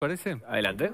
¿Parece? Adelante.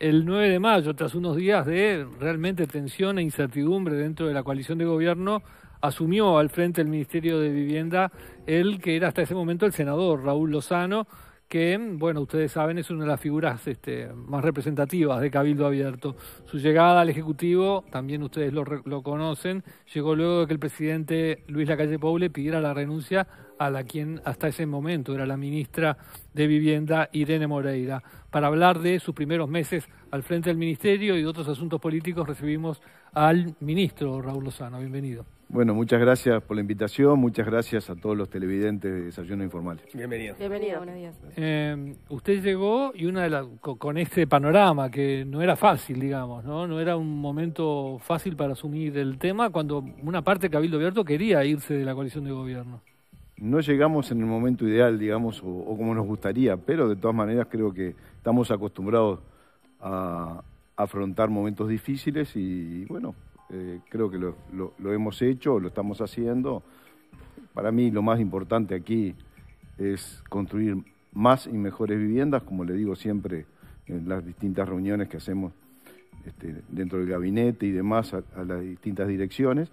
El 9 de mayo, tras unos días de realmente tensión e incertidumbre dentro de la coalición de gobierno, asumió al frente el Ministerio de Vivienda el que era hasta ese momento el senador Raúl Lozano, que, bueno, ustedes saben, es una de las figuras este, más representativas de Cabildo Abierto. Su llegada al Ejecutivo, también ustedes lo, lo conocen, llegó luego de que el presidente Luis Lacalle Pou pidiera la renuncia a la quien hasta ese momento era la ministra de Vivienda, Irene Moreira para hablar de sus primeros meses al frente del Ministerio y de otros asuntos políticos. Recibimos al ministro Raúl Lozano. Bienvenido. Bueno, muchas gracias por la invitación, muchas gracias a todos los televidentes de Desayuno Informal. Bienvenido. Bienvenido, buenos días. Eh, usted llegó y una de las con este panorama que no era fácil, digamos, ¿no? No era un momento fácil para asumir el tema cuando una parte de Cabildo Abierto quería irse de la coalición de gobierno. No llegamos en el momento ideal, digamos, o como nos gustaría, pero de todas maneras creo que estamos acostumbrados a afrontar momentos difíciles y, bueno, eh, creo que lo, hemos hecho, lo estamos haciendo. Para mí lo más importante aquí es construir más y mejores viviendas, como le digo siempre en las distintas reuniones que hacemos este, dentro del gabinete y demás a, las distintas direcciones.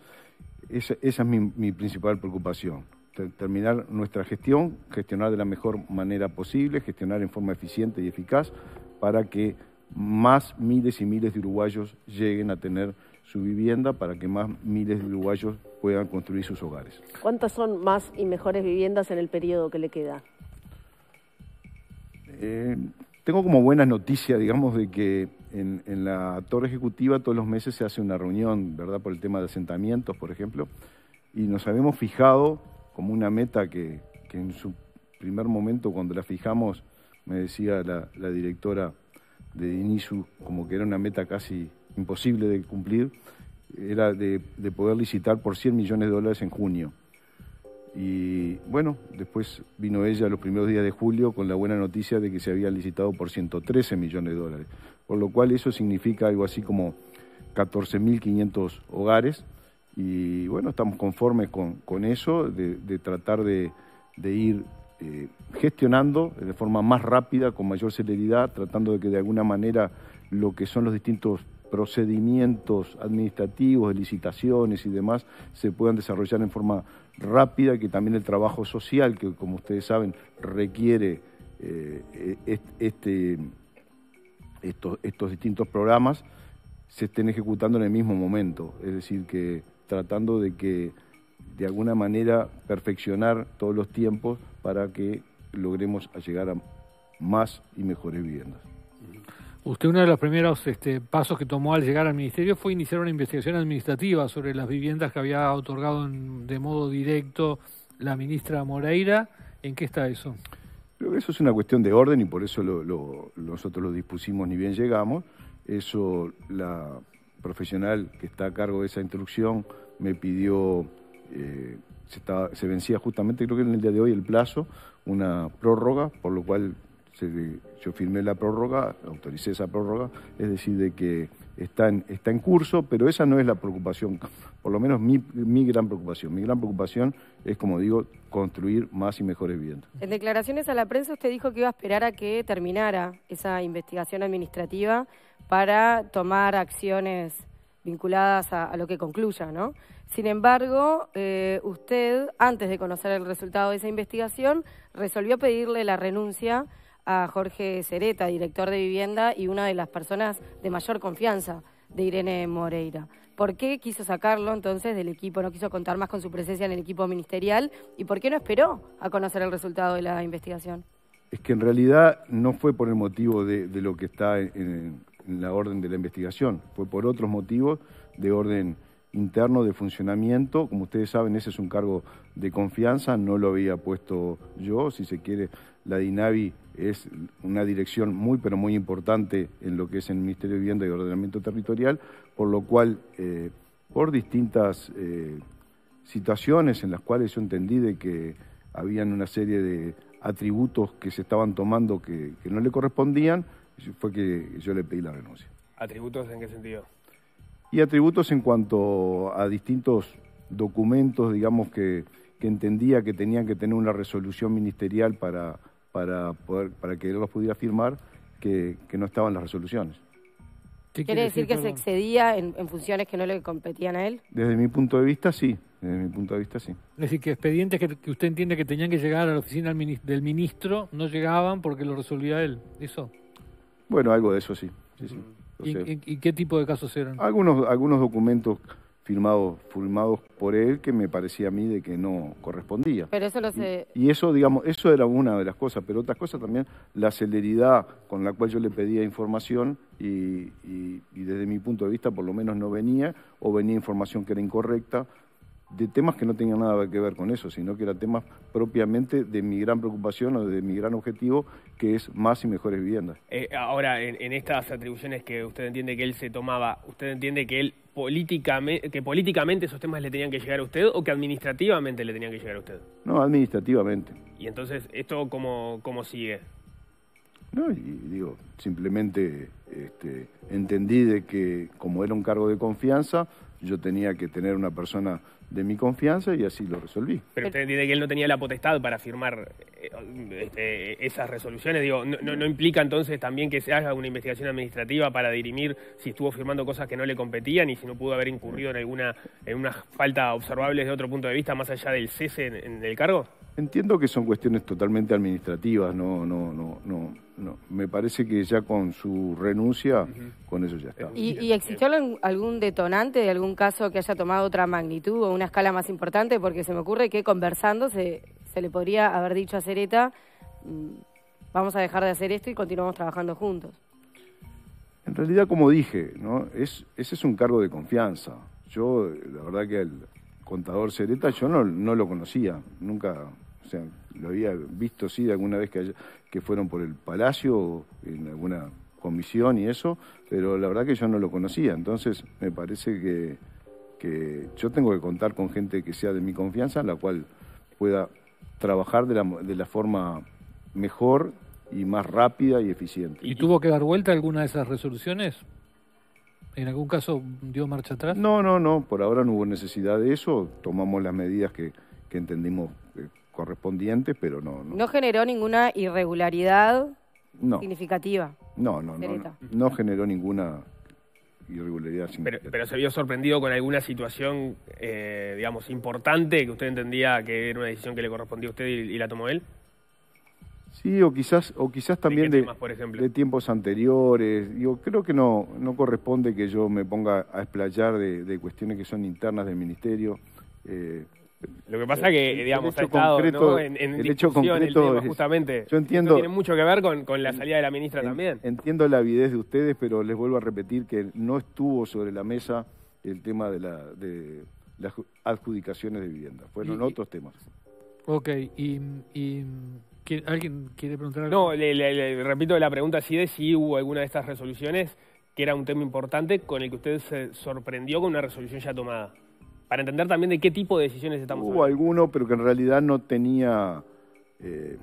Esa, es mi principal preocupación terminar nuestra gestión, gestionar de la mejor manera posible, gestionar en forma eficiente y eficaz para que más miles y miles de uruguayos lleguen a tener su vivienda para que más miles de uruguayos puedan construir sus hogares. ¿Cuántas son más y mejores viviendas en el periodo que le queda? Eh, tengo como buenas noticias, digamos, de que en, en, la torre ejecutiva todos los meses se hace una reunión, ¿verdad? Por el tema de asentamientos, por ejemplo, y nos habíamos fijado como una meta que, en su primer momento cuando la fijamos, me decía la, directora de INISU, como que era una meta casi imposible de cumplir, era de, de, poder licitar por 100 millones de dólares en junio. Y bueno, después vino ella los primeros días de julio con la buena noticia de que se había licitado por 113 millones de dólares, por lo cual eso significa algo así como 14.500 hogares y bueno, estamos conformes con, con eso, de, de, tratar de, ir eh, gestionando de forma más rápida, con mayor celeridad, tratando de que de alguna manera lo que son los distintos procedimientos administrativos, licitaciones y demás se puedan desarrollar en forma rápida, que también el trabajo social, que como ustedes saben requiere eh, e, este, estos, estos distintos programas, se estén ejecutando en el mismo momento. Es decir, que tratando de que de alguna manera perfeccionar todos los tiempos para que logremos llegar a más y mejores viviendas. Usted uno de los primeros este, pasos que tomó al llegar al ministerio fue iniciar una investigación administrativa sobre las viviendas que había otorgado de modo directo la ministra Moreira. ¿En qué está eso? Creo que eso es una cuestión de orden y por eso nosotros lo dispusimos ni bien llegamos. Eso la, profesional que está a cargo de esa instrucción me pidió, eh, se, estaba, se, vencía justamente, creo que en el día de hoy, el plazo, una prórroga, por lo cual yo firmé la prórroga, autoricé esa prórroga, es decir, de que está en, está en curso, pero esa no es la preocupación, por lo menos mi, mi gran preocupación. Mi gran preocupación es, como digo, construir más y mejores viviendas. En declaraciones a la prensa usted dijo que iba a esperar a que terminara esa investigación administrativa para tomar acciones vinculadas a, lo que concluya, ¿no? Sin embargo, eh, usted, antes de conocer el resultado de esa investigación, resolvió pedirle la renuncia a Jorge Cereta, director de vivienda y una de las personas de mayor confianza de Irene Moreira. ¿Por qué quiso sacarlo entonces del equipo? ¿No quiso contar más con su presencia en el equipo ministerial? ¿Y por qué no esperó a conocer el resultado de la investigación? Es que en realidad no fue por el motivo de, lo que está en, en, la orden de la investigación, fue por otros motivos de orden interno de funcionamiento. Como ustedes saben, ese es un cargo de confianza, no lo había puesto yo, si se quiere, la DINAVI es una dirección muy, pero muy importante en lo que es el Ministerio de Vivienda y Ordenamiento Territorial, por lo cual, eh, por distintas eh, situaciones en las cuales yo entendí de que habían una serie de atributos que se estaban tomando que, no le correspondían, fue que yo le pedí la renuncia. ¿Atributos en qué sentido? Y atributos en cuanto a distintos documentos, digamos, que, entendía que tenían que tener una resolución ministerial para, para, poder, para que él los pudiera firmar, que no estaban las resoluciones. ¿Quiere decir que se excedía en, funciones que no le competían a él? Desde mi punto de vista, sí. Desde mi punto de vista, sí. Es decir, que expedientes que, usted entiende que tenían que llegar a la oficina del ministro no llegaban porque lo resolvía él. ¿Eso? Bueno, algo de eso sí. Mm. ¿Y, ¿Y, qué tipo de casos eran? Algunos, algunos documentos firmados, firmados por él que me parecía a mí de que no correspondía. Pero eso lo sé. Y, eso, digamos, eso era una de las cosas, pero otras cosas también, la celeridad con la cual yo le pedía información y, desde mi punto de vista por lo menos no venía o venía información que era incorrecta de temas que no tenían nada que ver con eso, sino que eran temas propiamente de mi gran preocupación o de mi gran objetivo, que es más y mejores viviendas. Eh, ahora, en estas atribuciones que usted entiende que él se tomaba, ¿usted entiende que él que políticamente esos temas le tenían que llegar a usted o que administrativamente le tenían que llegar a usted? No, administrativamente. ¿Y entonces esto cómo, cómo sigue? No, y digo, simplemente este, entendí de que como era un cargo de confianza, yo tenía que tener una persona de mi confianza y así lo resolví. Pero usted de que él no tenía la potestad para firmar eh, eh, eh, esas resoluciones? Digo, no, implica entonces también que se haga una investigación administrativa para dirimir si estuvo firmando cosas que no le competían y si no pudo haber incurrido en alguna en una falta observable desde otro punto de vista más allá del cese en, el cargo? Entiendo que son cuestiones totalmente administrativas, no, no, no, no, no. Me parece que ya con su renuncia, con eso ya está. ¿Y, existió algún detonante de algún caso que haya tomado otra magnitud o una escala más importante? Porque se me ocurre que conversándose le podría haber dicho a Cereta, mm, vamos a dejar de hacer esto y continuamos trabajando juntos. En realidad, como dije, ¿no? es, ese es un cargo de confianza. Yo, la verdad que el contador Cereta, yo no, no lo conocía, nunca, o sea, lo había visto sí alguna vez que, que fueron por el palacio en alguna comisión y eso, pero la verdad que yo no lo conocía, entonces me parece que, que yo tengo que contar con gente que sea de mi confianza, la cual pueda trabajar de la, de la forma mejor y más rápida y eficiente. ¿Y tuvo que dar vuelta alguna de esas resoluciones? ¿En algún caso dio marcha atrás? No, no, no, por ahora no hubo necesidad de eso, tomamos las medidas que, entendimos eh, correspondientes, pero no, no, generó ninguna irregularidad significativa? no, no, no, no generó ninguna pero, se vio sorprendido con alguna situación, eh, digamos, importante que usted entendía que era una decisión que le correspondía a usted y, la tomó él. Sí, o quizás, o quizás también de, tiempos anteriores. Yo creo que no, no corresponde que yo me ponga a explayar de, cuestiones que son internas del ministerio. Eh, lo que pasa que, digamos, el hecho ha estado, concreto, en, el tema, justamente. yo entiendo. Tiene mucho que ver con, la salida de la ministra también. Entiendo la avidez de ustedes, pero les vuelvo a repetir que no estuvo sobre la mesa el tema de, la, de las adjudicaciones de vivienda. Fueron otros temas. Ok, y, ¿Alguien quiere preguntar algo? No, repito la pregunta así de si hubo alguna de estas resoluciones que era un tema importante con el que usted se sorprendió con una resolución ya tomada para entender también de qué tipo de decisiones estamos Hubo alguno, pero que en realidad no tenía eh,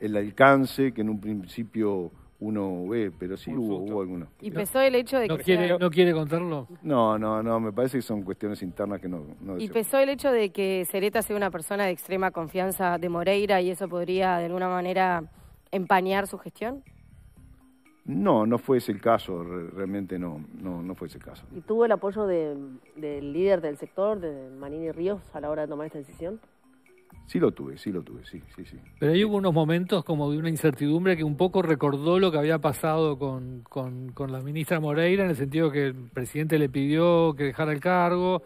el alcance que en un principio uno ve, pero sí hubo, hubo alguno. ¿Y pesó el hecho de que... ¿No quiere, ¿No contarlo? No, no, no, me parece que son cuestiones internas que no... no ¿Y pesó el hecho de que Cereta sea una persona de extrema confianza de Moreira y eso podría de alguna manera empañar su gestión? No, no fue ese el caso, realmente no, no, fue ese caso. ¿Y tuvo el apoyo del líder del sector, de Manini Ríos, a la hora de tomar esta decisión? Sí lo tuve, sí lo tuve, sí, sí, sí. Pero ahí hubo unos momentos como de una incertidumbre que un poco recordó lo que había pasado con, la ministra Moreira, en el sentido que el presidente le pidió que dejara el cargo.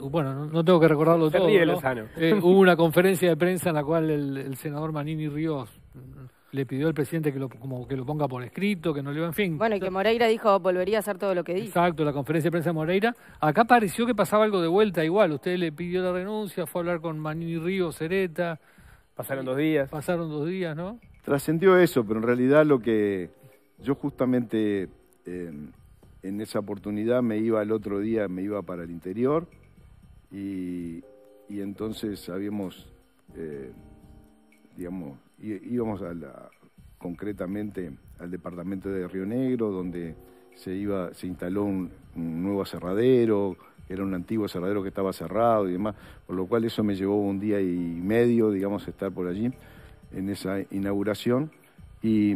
Uh, bueno, no, tengo que recordarlo todo. Eh, hubo una conferencia de prensa en la cual el senador Manini Ríos le pidió al presidente que lo, como que lo ponga por escrito, que no le va, en fin. Bueno, y que Moreira dijo, volvería a hacer todo lo que dijo. Exacto, la conferencia de prensa de Moreira. Acá pareció que pasaba algo de vuelta igual. Usted le pidió la renuncia, fue a hablar con Manini Río, Cereta. Pasaron dos días. Pasaron dos días, ¿no? Trascendió eso, pero en realidad lo que yo justamente em, en esa oportunidad me iba el otro día, me iba para el interior y, y entonces habíamos, eh, digamos, íbamos a la, concretamente al departamento de Río Negro, donde se, iba, se instaló un, nuevo cerradero que era un antiguo cerradero que estaba cerrado y demás, por lo cual eso me llevó un día y medio, digamos, estar por allí en esa inauguración. Y,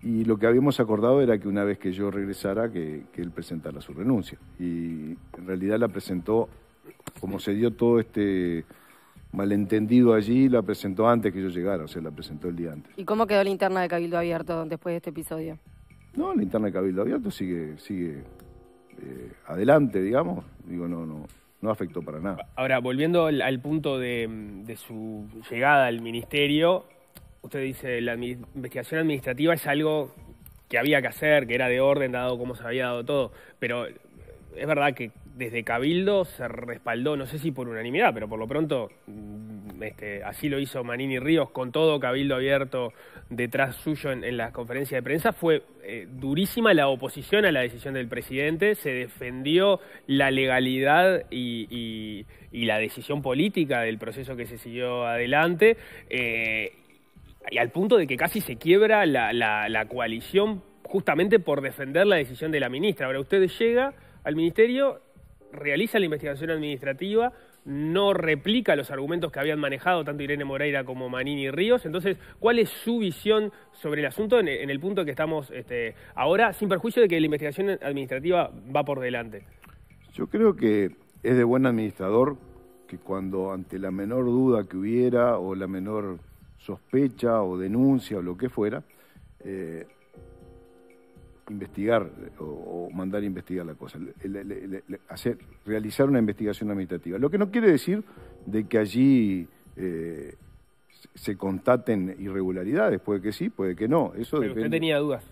y lo que habíamos acordado era que una vez que yo regresara, que, que él presentara su renuncia. Y en realidad la presentó, como se dio todo este malentendido allí, la presentó antes que yo llegara, o sea, la presentó el día antes. ¿Y cómo quedó la interna de Cabildo Abierto después de este episodio? No, la interna de Cabildo Abierto sigue, sigue eh, adelante, digamos. Digo, no, no, no afectó para nada. Ahora, volviendo al, punto de, su llegada al ministerio, usted dice la investigación administrativa es algo que había que hacer, que era de orden, dado cómo se había dado todo, pero eh, es verdad que desde Cabildo se respaldó, no sé si por unanimidad, pero por lo pronto mm, este, así lo hizo Manini Ríos, con todo Cabildo abierto detrás suyo en, las la conferencia de prensa, fue eh, durísima la oposición a la decisión del presidente, se defendió la legalidad y, la decisión política del proceso que se siguió adelante. Eh, y al punto de que casi se quiebra la, la coalición justamente por defender la decisión de la ministra. Ahora usted llega al ministerio realiza la investigación administrativa, no replica los argumentos que habían manejado tanto Irene Moreira como Manini Ríos. Entonces, ¿cuál es su visión sobre el asunto en, el punto que estamos este, ahora, sin perjuicio de que la investigación administrativa va por delante? Yo creo que es de buen administrador que cuando ante la menor duda que hubiera o la menor sospecha o denuncia o lo que fuera, eh, investigar o, mandar a investigar la cosa, hacer, realizar una investigación administrativa. Lo que no quiere decir de que allí eh, se contaten irregularidades, puede que sí, puede que no. Eso Pero usted tenía dudas.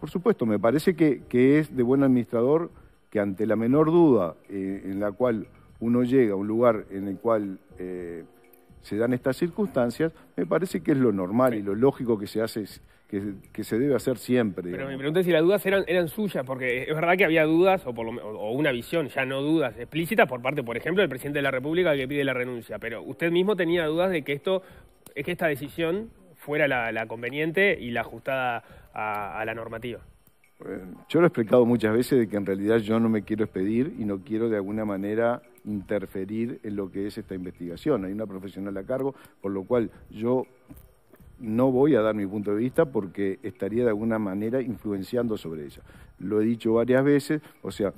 Por supuesto, me parece que, es de buen administrador que ante la menor duda eh, en la cual uno llega a un lugar en el cual eh, se dan estas circunstancias, me parece que es lo normal y lo lógico que se hace que, se debe hacer siempre. Pero Pero me pregunté si las dudas eran, eran suyas, porque es verdad que había dudas, o, por lo, o una visión, ya no dudas explícitas, por parte, por ejemplo, del presidente de la República que pide la renuncia, pero usted mismo tenía dudas de que esto, es que esta decisión fuera la, conveniente y la ajustada a, la normativa. yo lo he explicado muchas veces de que en realidad yo no me quiero expedir y no quiero de alguna manera interferir en lo que es esta investigación. Hay una profesional a cargo, por lo cual yo no voy a dar mi punto de vista porque estaría de alguna manera influenciando sobre ella. Lo he dicho varias veces, o sea,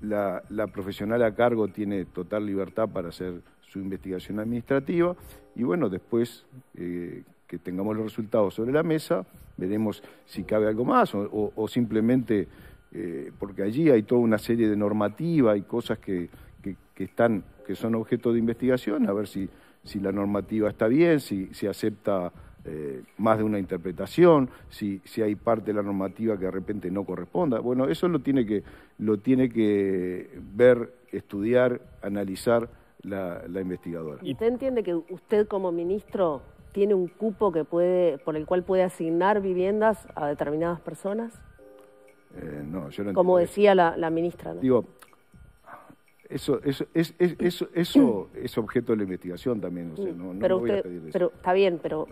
la, profesional a cargo tiene total libertad para hacer su investigación administrativa y bueno, después eh, que tengamos los resultados sobre la mesa, veremos si cabe algo más o, simplemente, eh, porque allí hay toda una serie de normativa y cosas que, están, que son objeto de investigación, a ver si, si la normativa está bien, si, se acepta eh, más de una interpretación, si, si, hay parte de la normativa que de repente no corresponda. Bueno, eso lo tiene que, lo tiene que ver, estudiar, analizar la, investigadora. investigadora. ¿Usted entiende que usted como ministro tiene un cupo que puede, por el cual puede asignar viviendas a determinadas personas? Eh, no, yo no Como decía la, ministra. Digo, eso, eso, es, eso, eso es objeto de la investigación también, mm, no, voy a pedir eso. Pero está bien, pero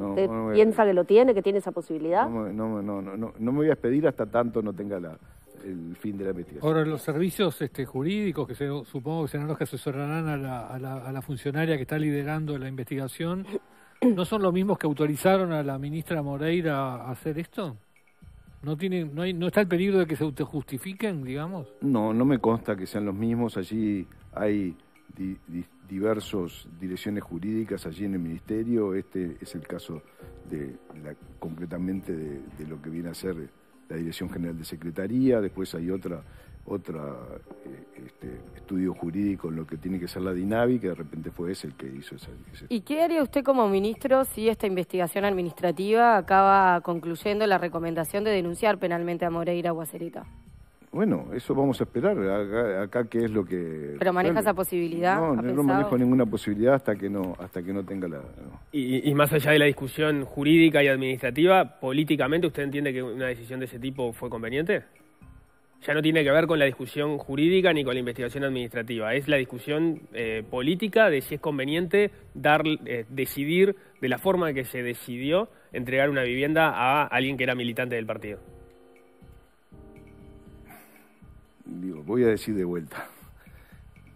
piensa que lo tiene, que tiene esa posibilidad? No, no, me voy a despedir hasta tanto no tenga el fin de la investigación. Ahora, los servicios este, jurídicos, que supongo que serán los que asesorarán a la, a la funcionaria que está liderando la investigación, ¿no son los mismos que autorizaron a la ministra Moreira a hacer esto? ¿No, tienen, no, hay, ¿No está el peligro de que se autojustifiquen, digamos? No, no me consta que sean los mismos. Allí hay diversas direcciones jurídicas allí en el Ministerio. Este es el caso de la, concretamente de, lo que viene a ser la Dirección General de Secretaría. Después hay otra otro eh, este, estudio jurídico en lo que tiene que ser la DINAVI, que de repente fue ese el que hizo esa ese. ¿Y qué haría usted como ministro si esta investigación administrativa acaba concluyendo la recomendación de denunciar penalmente a Moreira Guacerita? Bueno, eso vamos a esperar, acá, qué es lo que... ¿Pero maneja esa posibilidad? No, no, manejo ninguna posibilidad hasta que no, hasta que no tenga la... Y, y, más allá de la discusión jurídica y administrativa, políticamente, ¿usted entiende que una decisión de ese tipo fue conveniente? ya no tiene que ver con la discusión jurídica ni con la investigación administrativa, es la discusión eh, política de si es conveniente dar, eh, decidir de la forma en que se decidió entregar una vivienda a alguien que era militante del partido. Digo, voy a decir de vuelta.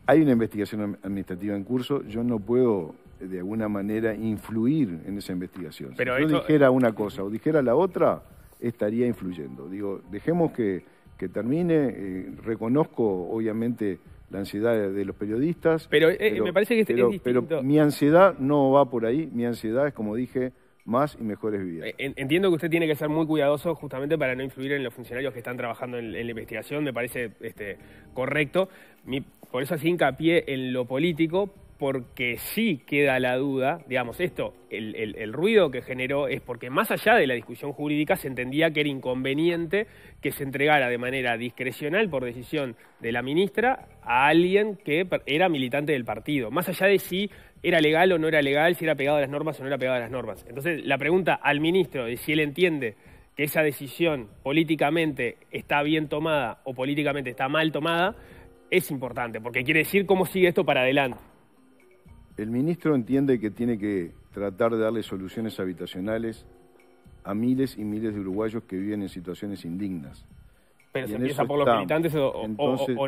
Hay una investigación administrativa en curso, yo no puedo de alguna manera influir en esa investigación. Pero si yo dijera una cosa o dijera la otra, estaría influyendo. Digo, dejemos que que termine. Eh, reconozco, obviamente, la ansiedad de los periodistas. Eh, pero, me parece que es distinto. Pero mi ansiedad no va por ahí. Mi ansiedad es, como dije, más y mejores vidas. Eh, entiendo que usted tiene que ser muy cuidadoso justamente para no influir en los funcionarios que están trabajando en, la investigación, me parece este, correcto. por eso así hincapié en lo político, porque sí queda la duda, digamos, esto, el, ruido que generó es porque más allá de la discusión jurídica se entendía que era inconveniente que se entregara de manera discrecional por decisión de la ministra a alguien que era militante del partido, más allá de si era legal o no era legal, si era pegado a las normas o no era pegado a las normas. Entonces, la pregunta al ministro de si él entiende que esa decisión políticamente está bien tomada o políticamente está mal tomada, es importante, porque quiere decir cómo sigue esto para adelante. El ministro entiende que tiene que tratar de darle soluciones habitacionales a miles y miles de uruguayos que viven en situaciones indignas. Pero se empieza por los militantes o,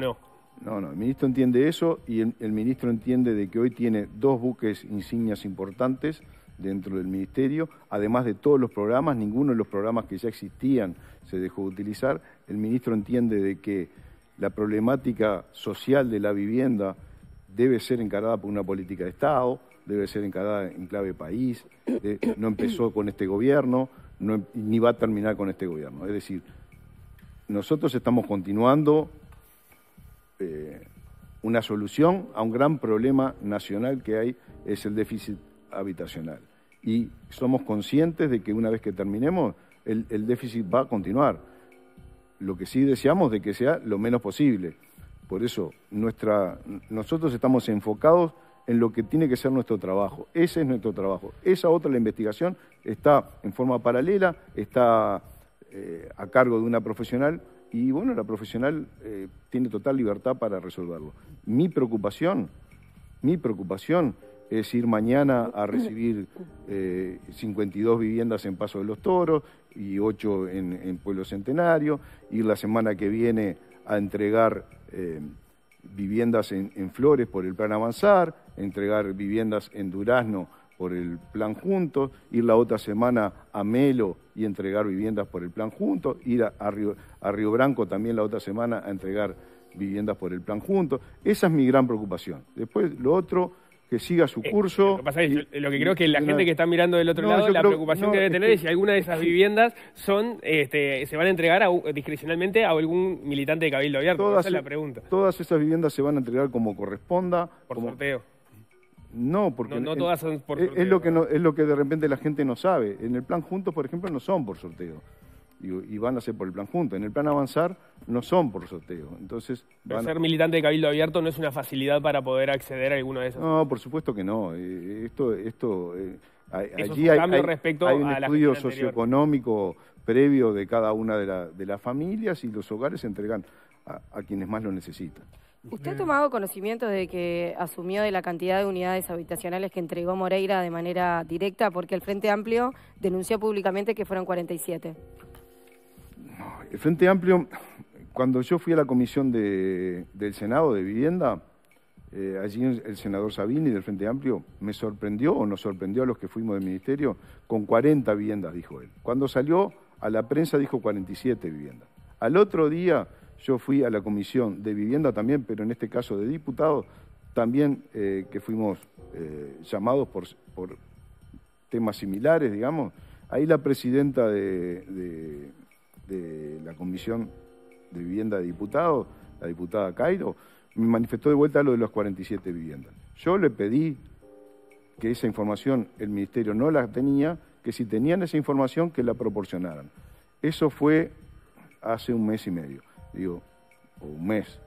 no. No, no, el ministro entiende eso y el, ministro entiende de que hoy tiene dos buques insignias importantes dentro del ministerio, además de todos los programas, ninguno de los programas que ya existían se dejó de utilizar. El ministro entiende de que la problemática social de la vivienda debe ser encarada por una política de Estado, debe ser encarada en clave país, no empezó con este gobierno, em, ni va a terminar con este gobierno. Es decir, nosotros estamos continuando eh, una solución a un gran problema nacional que hay, es el déficit habitacional. Y somos conscientes de que una vez que terminemos, el, el déficit va a continuar. Lo que sí deseamos de que sea lo menos posible por eso, nuestra, nosotros estamos enfocados en lo que tiene que ser nuestro trabajo. Ese es nuestro trabajo. Esa otra, la investigación, está en forma paralela, está eh, a cargo de una profesional y bueno, la profesional eh, tiene total libertad para resolverlo. Mi preocupación, mi preocupación es ir mañana a recibir 52 eh, viviendas en Paso de los Toros y 8 en, en Pueblo Centenario, ir la semana que viene a entregar eh, viviendas en, Flores por el plan Avanzar, entregar viviendas en Durazno por el plan junto, ir la otra semana a Melo y entregar viviendas por el plan junto, ir a, Río, Branco también la otra semana a entregar viviendas por el plan junto. Esa es mi gran preocupación. Después, lo otro siga su eh, curso. lo, que eh, creo que la gente que está mirando del otro lado, la preocupación que debe tener es si alguna de esas viviendas son, este, se van a entregar discrecionalmente a algún militante de Cabildo Abierto. Todas, esa es la e-, pregunta. Todas esas viviendas se van a entregar como corresponda. Por sorteo. No, porque... No, todas son por e, sorteo. lo, que no, es lo que de repente la gente no sabe. En el plan Juntos, por ejemplo, no son por sorteo y, van a ser por el plan junto. En el plan avanzar no son por sorteo. Entonces, ser militante de Cabildo Abierto no es una facilidad para poder acceder a alguno de esos. No, por supuesto que no. Eh, eh, esto, esto eh, allí hay, un estudio socioeconómico previo de cada una de, las familias y los hogares se entregan a, a quienes más lo necesitan. ¿Usted ha tomado conocimiento de que asumió de la cantidad de unidades habitacionales que entregó Moreira de manera directa? Porque el Frente Amplio denunció públicamente que fueron 47. El eh, Frente Amplio, cuando yo fui a la comisión del Senado de Vivienda, eh, allí el senador Sabini del Frente Amplio me sorprendió o nos sorprendió a los que fuimos del ministerio con 40 viviendas, dijo él. Cuando salió a la prensa dijo 47 viviendas. Al otro día yo fui a la comisión de vivienda también, pero en este caso de diputados, también eh, que fuimos llamados por, temas similares, digamos. Ahí la presidenta de de la Comisión de Vivienda de Diputados, la diputada Cairo, me manifestó de vuelta lo de los 47 viviendas. Yo le pedí que esa información el Ministerio no la tenía, que si tenían esa información que la proporcionaran. Eso fue hace un mes y medio, digo, o un mes.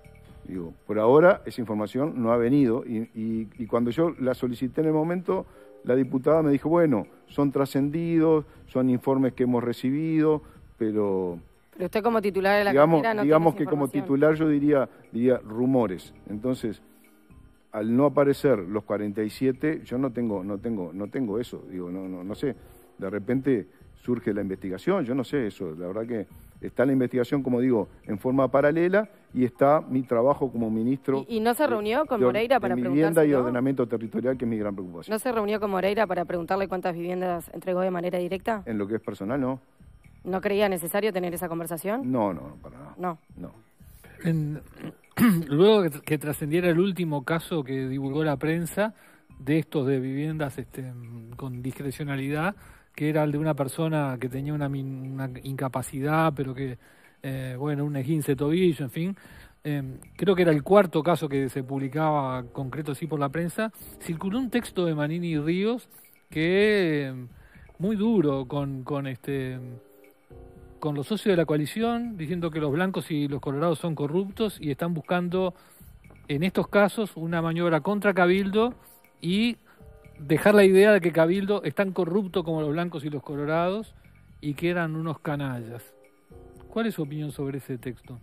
Digo, por ahora esa información no ha venido y cuando yo la solicité en el momento, la diputada me dijo, bueno, son trascendidos, son informes que hemos recibido, pero... Pero usted como titular de la digamos, no Digamos que como titular yo diría, diría rumores. Entonces, al no aparecer los 47, yo no tengo, no tengo, no tengo eso. Digo, no, no, no sé. De repente surge la investigación, yo no sé eso. La verdad que está la investigación, como digo, en forma paralela y está mi trabajo como ministro. ¿Y, no se reunió con Moreira para Vivienda y ordenamiento territorial, que es mi gran preocupación. ¿No se reunió con Moreira para preguntarle cuántas viviendas entregó de manera directa? En lo que es personal, no. ¿No creía necesario tener esa conversación? No, no, para nada. No. luego que, trascendiera el último caso que divulgó la prensa de estos de viviendas este, con discrecionalidad, que era el de una persona que tenía una, incapacidad, pero que, eh, bueno, un esguince tobillo, en fin. Em, creo que era el cuarto caso que se publicaba concreto así por la prensa. Circuló un texto de Manini Ríos que es em, muy duro con, con este con los socios de la coalición diciendo que los blancos y los colorados son corruptos y están buscando en estos casos una maniobra contra Cabildo y dejar la idea de que Cabildo es tan corrupto como los blancos y los colorados y que eran unos canallas. ¿Cuál es su opinión sobre ese texto?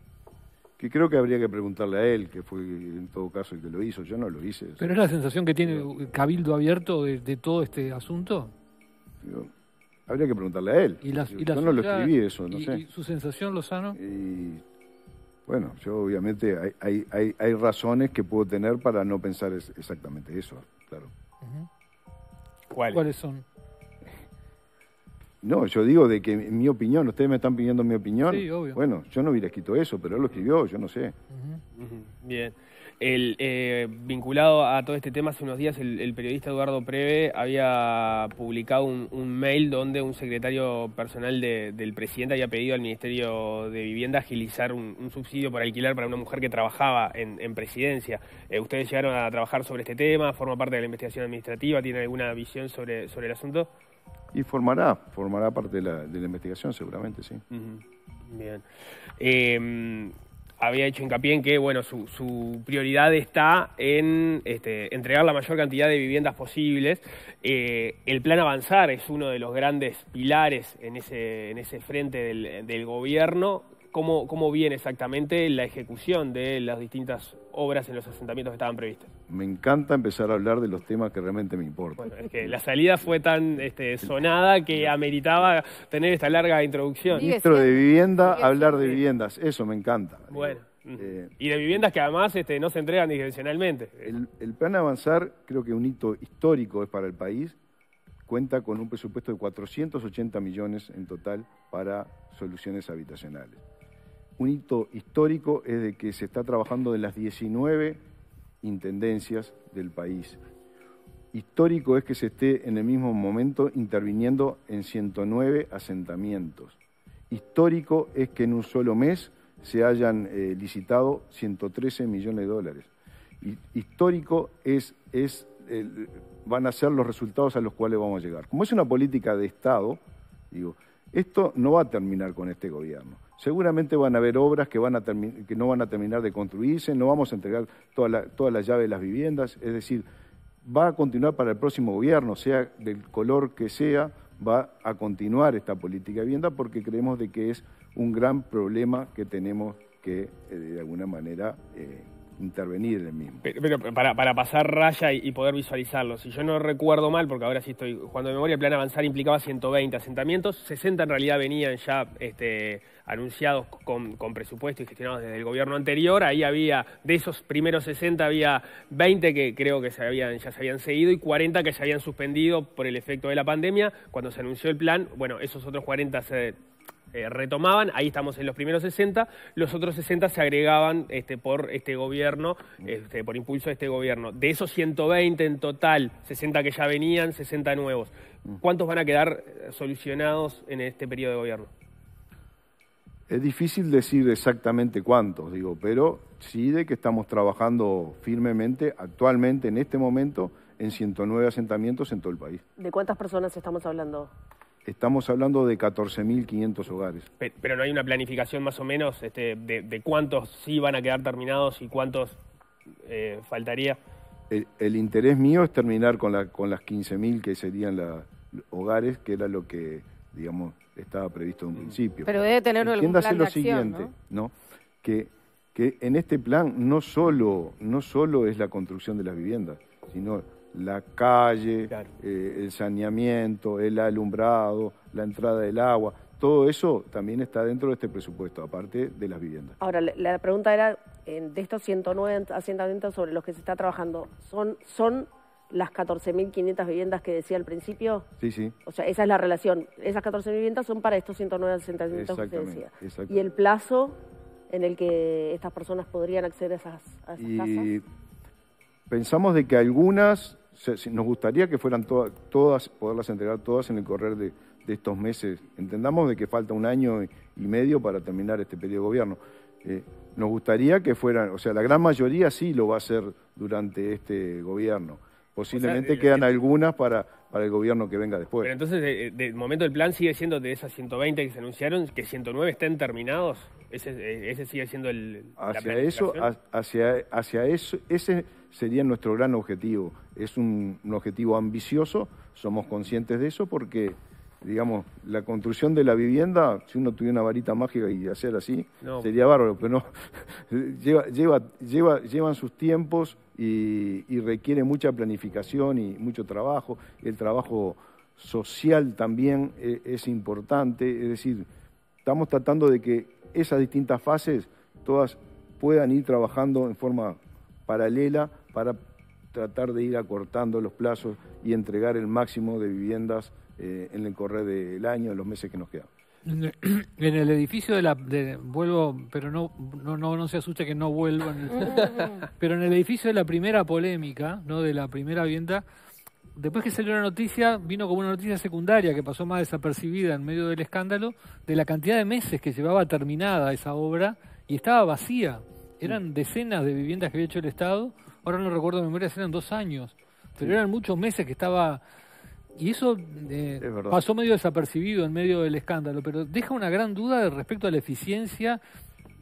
Que creo que habría que preguntarle a él, que fue en todo caso el que lo hizo, yo no lo hice. ¿Pero es la sensación que tiene Cabildo abierto de, todo este asunto? Habría que preguntarle a él. yo no lo escribí eso, no sé. ¿Y su sensación, Lozano? Y, bueno, yo obviamente hay, hay, hay, razones que puedo tener para no pensar exactamente eso, claro. ¿Cuáles? ¿Cuáles son? No, yo digo de que mi opinión, ustedes me están pidiendo mi opinión. Sí, obvio. Bueno, yo no hubiera escrito eso, pero él lo escribió, yo no sé. Bien. El, eh, vinculado a todo este tema, hace unos días el, periodista Eduardo Preve había publicado un, mail donde un secretario personal del presidente había pedido al Ministerio de Vivienda agilizar un, subsidio para alquilar para una mujer que trabajaba en, presidencia. Eh, ¿Ustedes llegaron a trabajar sobre este tema? ¿Forma parte de la investigación administrativa? tiene alguna visión sobre, sobre el asunto? Y formará, formará parte de la, investigación seguramente, sí. Bien. Eh, había hecho hincapié en que bueno, su, prioridad está en este, entregar la mayor cantidad de viviendas posibles. Eh, el plan Avanzar es uno de los grandes pilares en ese, en ese frente del, del gobierno cómo, viene exactamente la ejecución de las distintas obras en los asentamientos que estaban previstas. Me encanta empezar a hablar de los temas que realmente me importan. es que la salida fue tan este, sonada que ameritaba tener esta larga introducción. Ministro de Vivienda, hablar de viviendas, eso me encanta. Bueno. Eh, y de viviendas que además este, no se entregan discrecionalmente. El, el plan Avanzar, creo que un hito histórico es para el país, cuenta con un presupuesto de 480 millones en total para soluciones habitacionales un hito histórico es de que se está trabajando de las 19 intendencias del país. Histórico es que se esté en el mismo momento interviniendo en 109 asentamientos. Histórico es que en un solo mes se hayan eh, licitado 113 millones de dólares. Histórico es, van a ser los resultados a los cuales vamos a llegar. Como es una política de Estado, digo, esto no va a terminar con este gobierno. Seguramente van a haber obras que, van a que no van a terminar de construirse, no vamos a entregar toda las llaves de las viviendas, es decir, va a continuar para el próximo gobierno, sea del color que sea, va a continuar esta política de vivienda porque creemos de que es un gran problema que tenemos que, eh, de alguna manera, eh, intervenir en el mismo. Pero, para, pasar raya y, poder visualizarlo, si yo no recuerdo mal, porque ahora sí estoy jugando de memoria, el plan avanzar implicaba 120 asentamientos, 60 en realidad venían ya este, anunciados con, presupuesto y gestionados desde el gobierno anterior, ahí había, de esos primeros 60 había 20 que creo que se habían, ya se habían seguido y 40 que se habían suspendido por el efecto de la pandemia, cuando se anunció el plan, bueno, esos otros 40 se eh, retomaban, ahí estamos en los primeros 60, los otros 60 se agregaban este, por este gobierno, este, por impulso de este gobierno. De esos 120 en total, 60 que ya venían, 60 nuevos, ¿cuántos van a quedar eh, solucionados en este periodo de gobierno? Es difícil decir exactamente cuántos, digo, pero sí de que estamos trabajando firmemente actualmente en este momento en 109 asentamientos en todo el país. ¿De cuántas personas estamos hablando? Estamos hablando de 14.500 hogares. Pero no hay una planificación más o menos este, de, cuántos sí van a quedar terminados y cuántos eh, faltaría. El, interés mío es terminar con, la, con las 15.000 que serían los hogares, que era lo que, digamos, estaba previsto en un mm. principio. Pero debe tener algún plan de lo acción, siguiente, ¿no? Que, que en este plan no solo, no solo es la construcción de las viviendas, sino la calle, eh, el saneamiento, el alumbrado, la entrada del agua. Todo eso también está dentro de este presupuesto, aparte de las viviendas. Ahora, la pregunta era, de estos 109 asentamientos sobre los que se está trabajando, ¿son, son las 14.500 viviendas que decía al principio? Sí, sí. O sea, esa es la relación. Esas 14.000 viviendas son para estos 109 asentamientos que usted decía. Y el plazo en el que estas personas podrían acceder a esas, a Pensamos de que algunas nos gustaría que fueran todas, todas, poderlas entregar todas en el correr de, estos meses. Entendamos de que falta un año y medio para terminar este periodo de gobierno. Eh, nos gustaría que fueran, o sea, la gran mayoría sí lo va a hacer durante este gobierno. Posiblemente eh, quedan eh, algunas para, para el gobierno que venga después. Pero entonces, ¿del momento, el plan sigue siendo de esas 120 que se anunciaron, que 109 estén terminados. Eh, ese, sigue siendo el... Hacia eso, hacia, hacia eso, ese sería nuestro gran objetivo. Es un, objetivo ambicioso, somos conscientes de eso porque digamos, la construcción de la vivienda, si uno tuviera una varita mágica y hacer así, sería bárbaro, pero no, lleva, lleva, lleva, llevan sus tiempos y, requiere mucha planificación y mucho trabajo. El trabajo social también eh, es importante, es decir, estamos tratando de que esas distintas fases, todas puedan ir trabajando en forma paralela para tratar de ir acortando los plazos y entregar el máximo de viviendas eh, en el correr del año, en los meses que nos quedan. En el edificio de la vuelvo, pero no, no no se asuste que no vuelvo, pero en el edificio de la primera polémica, no de la primera vivienda después que salió la noticia, vino como una noticia secundaria que pasó más desapercibida en medio del escándalo, de la cantidad de meses que llevaba terminada esa obra y estaba vacía. Eran mm. decenas de viviendas que había hecho el Estado, ahora no recuerdo de memoria, eran dos años, pero eran muchos meses que estaba... Y eso eh, pasó medio desapercibido en medio del escándalo, pero deja una gran duda respecto a la eficiencia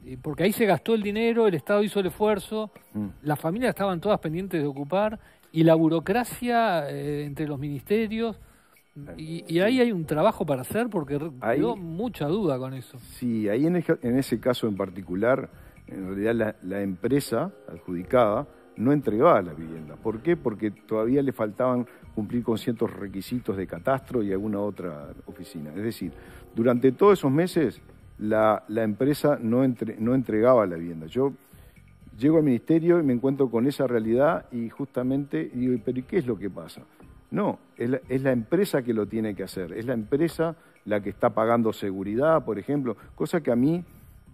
eh, porque ahí se gastó el dinero, el Estado hizo el esfuerzo, mm. las familias estaban todas pendientes de ocupar y la burocracia eh, entre los ministerios. Y, ahí hay un trabajo para hacer porque dio mucha duda con eso. Sí, ahí en, ese caso en particular, en realidad la, empresa adjudicada no entregaba la vivienda. ¿Por qué? Porque todavía le faltaban cumplir con ciertos requisitos de catastro y alguna otra oficina. Es decir, durante todos esos meses la, empresa no, no entregaba la vivienda. Yo Llego al ministerio y me encuentro con esa realidad y justamente digo, pero ¿y qué es lo que pasa? No, es la, empresa que lo tiene que hacer, es la empresa la que está pagando seguridad, por ejemplo, cosa que a mí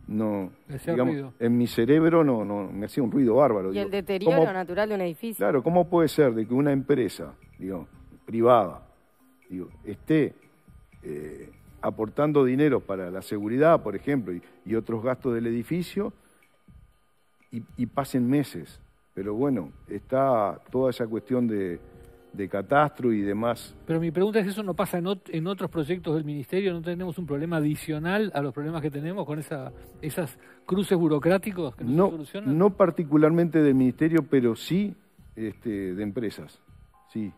no, digamos, en mi cerebro no, no, me hacía un ruido bárbaro. Y el deterioro natural de un edificio. Claro, ¿cómo puede ser de que una empresa, privada, esté eh, aportando dinero para la seguridad, por ejemplo, y otros gastos del edificio, y, pasen meses. Pero bueno, está toda esa cuestión de, catastro y demás. Pero mi pregunta es, ¿eso no pasa en, en, otros proyectos del Ministerio? ¿No tenemos un problema adicional a los problemas que tenemos con esa, esas cruces burocráticos que no, no, no particularmente del Ministerio, pero sí este, de empresas. Sí,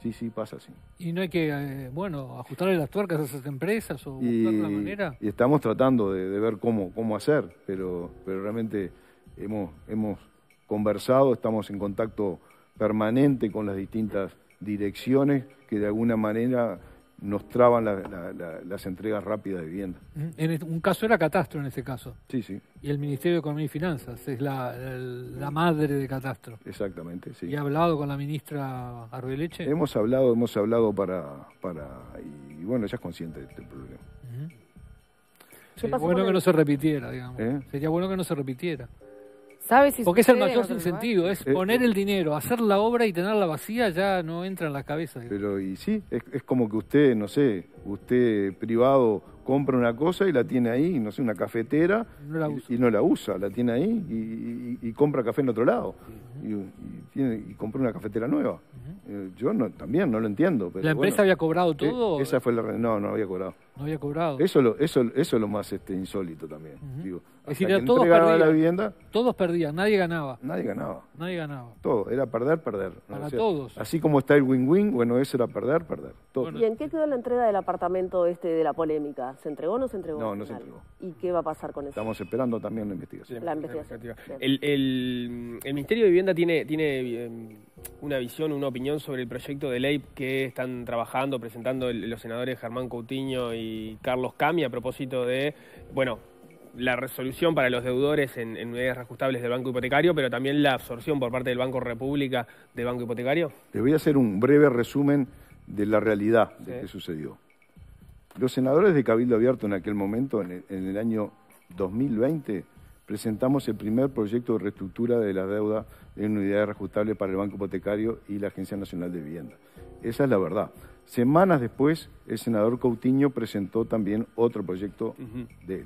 sí, sí, pasa así. ¿Y no hay que, eh, bueno, ajustarle las tuercas a esas empresas o de y, manera? Y estamos tratando de, ver cómo, cómo hacer, pero, pero realmente hemos, conversado, estamos en contacto permanente con las distintas direcciones que de alguna manera nos traban las entregas rápidas de vivienda. En este, un caso era Catastro en ese caso. Sí, sí. Y el Ministerio de Economía y Finanzas es la, madre de Catastro. Exactamente, sí. ¿Y ha hablado con la ministra Arbeleche? Hemos hablado, hemos hablado para... y, bueno, ella es consciente del problema. Eh, ¿Eh? Sería bueno que no se repitiera, digamos. Sería bueno que no se repitiera. Porque es el mayor sentido, es poner eh, el eh. dinero, hacer la obra y tenerla vacía ya no entra en la cabeza. Pero y sí, es, como que usted, no sé, usted privado compra una cosa y la tiene ahí, no sé, una cafetera, y, no la usa, la tiene ahí y, compra café en otro lado, tiene, y, compra una cafetera nueva. Eh, yo no, también no lo entiendo. Pero ¿La empresa había cobrado todo? fue No, no había cobrado. No había cobrado. Eso, eso, eso es lo más este, insólito también. digo. Es decir, todos perdían. La vivienda, todos perdían, nadie ganaba. Nadie ganaba. Nadie ganaba. Todo, era perder, perder. Para todos. Así como está el win-win, bueno, eso era perder, perder. Todo. ¿Y en qué quedó la entrega del apartamento este de la polémica? ¿Se entregó o no se entregó? No, no se entregó. ¿Y qué va a pasar con eso? Estamos esperando también la investigación. La investigación. El, Ministerio de Vivienda tiene, tiene em, una visión, una opinión sobre el proyecto de ley que están trabajando, presentando los senadores Germán Coutinho y Carlos Cami a propósito de, bueno, la resolución para los deudores en, unidades reajustables del Banco Hipotecario, pero también la absorción por parte del Banco República del Banco Hipotecario? Les voy a hacer un breve resumen de la realidad de qué que sucedió. Los senadores de Cabildo Abierto en aquel momento, en el, año 2020, presentamos el primer proyecto de reestructura de la deuda en unidades reajustables para el Banco Hipotecario y la Agencia Nacional de Vivienda. Esa es la verdad. Semanas después, el senador Coutinho presentó también otro proyecto de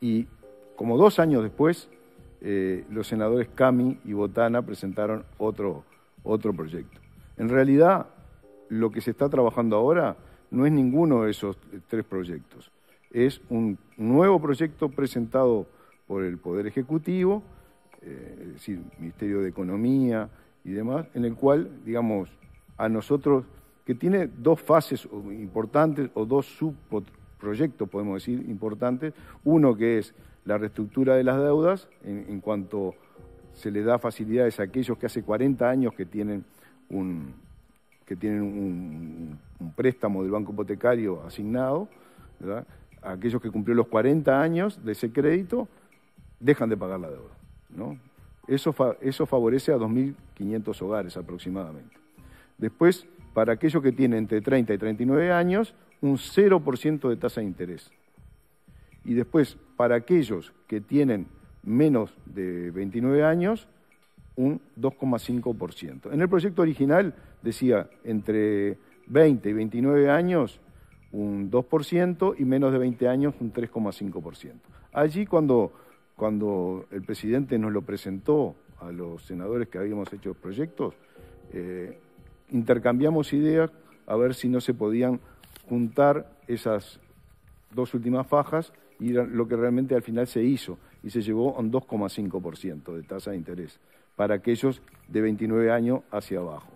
y como dos años después, eh, los senadores Cami y Botana presentaron otro, otro proyecto. En realidad, lo que se está trabajando ahora no es ninguno de esos tres proyectos. Es un nuevo proyecto presentado por el Poder Ejecutivo, eh, es decir, Ministerio de Economía y demás, en el cual, digamos, a nosotros, que tiene dos fases importantes o dos proyectos, podemos decir, importantes. Uno que es la reestructura de las deudas, en, cuanto se le da facilidades a aquellos que hace 40 años que tienen un, que tienen un, préstamo del banco hipotecario asignado, aquellos que cumplieron los 40 años de ese crédito, dejan de pagar la deuda. Eso, eso favorece a 2.500 hogares aproximadamente. Después, para aquellos que tienen entre 30 y 39 años, un 0% de tasa de interés. Y después, para aquellos que tienen menos de 29 años, un 2,5%. En el proyecto original decía entre 20 y 29 años un 2% y menos de 20 años un 3,5%. Allí cuando, cuando el presidente nos lo presentó a los senadores que habíamos hecho proyectos, eh, intercambiamos ideas a ver si no se podían juntar esas dos últimas fajas y lo que realmente al final se hizo y se llevó a un 2,5% de tasa de interés para aquellos de 29 años hacia abajo.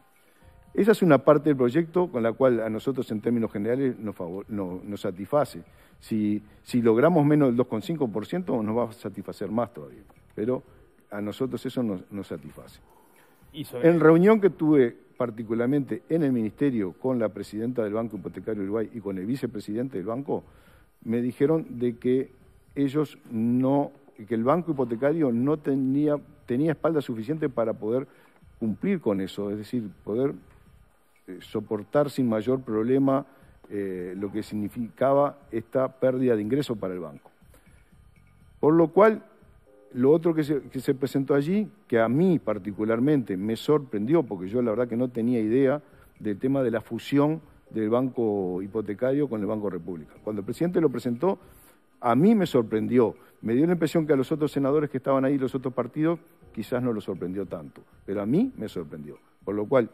Esa es una parte del proyecto con la cual a nosotros en términos generales nos, satisface. Si, logramos menos del 2,5% nos va a satisfacer más todavía, pero a nosotros eso nos satisface en reunión que tuve particularmente en el Ministerio con la presidenta del Banco Hipotecario Uruguay y con el vicepresidente del banco, me dijeron de que ellos no, que el Banco Hipotecario no tenía, tenía espalda suficiente para poder cumplir con eso, es decir, poder eh, soportar sin mayor problema eh, lo que significaba esta pérdida de ingreso para el banco. Por lo cual lo otro que se, presentó allí, que a mí particularmente me sorprendió, porque yo la verdad que no tenía idea del tema de la fusión del Banco Hipotecario con el Banco República. Cuando el presidente lo presentó, a mí me sorprendió. Me dio la impresión que a los otros senadores que estaban ahí, los otros partidos, quizás no lo sorprendió tanto, pero a mí me sorprendió. Por lo cual,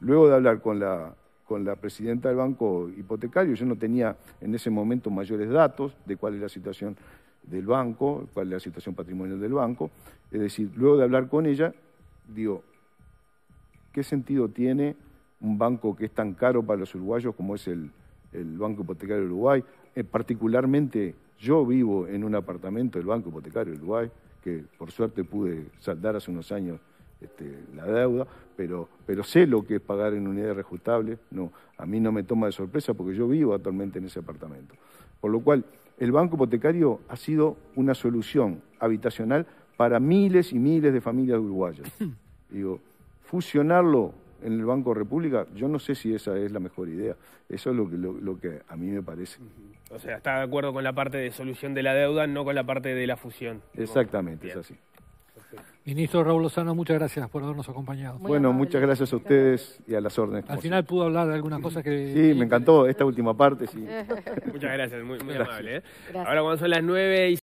luego de hablar con la, con la presidenta del Banco Hipotecario, yo no tenía en ese momento mayores datos de cuál es la situación del banco, cuál es la situación patrimonial del banco. Es decir, luego de hablar con ella, digo, ¿qué sentido tiene un banco que es tan caro para los uruguayos como es el, Banco Hipotecario Uruguay? Eh, particularmente yo vivo en un apartamento del Banco Hipotecario Uruguay, que por suerte pude saldar hace unos años este, la deuda, pero, sé lo que es pagar en unidades reajustables. No, a mí no me toma de sorpresa porque yo vivo actualmente en ese apartamento. Por lo cual, el banco hipotecario ha sido una solución habitacional para miles y miles de familias uruguayas. Digo, fusionarlo en el Banco República, yo no sé si esa es la mejor idea. Eso es lo que, lo, que a mí me parece. O sea, está de acuerdo con la parte de solución de la deuda, no con la parte de la fusión. Exactamente, es así. Ministro Raúl Lozano, muchas gracias por habernos acompañado. bueno, muchas gracias a ustedes y a las órdenes. Al final pudo hablar de algunas cosas que... Sí, me encantó esta última parte. Sí. muchas gracias, muy, amable. ¿eh? Ahora cuando son las 9 y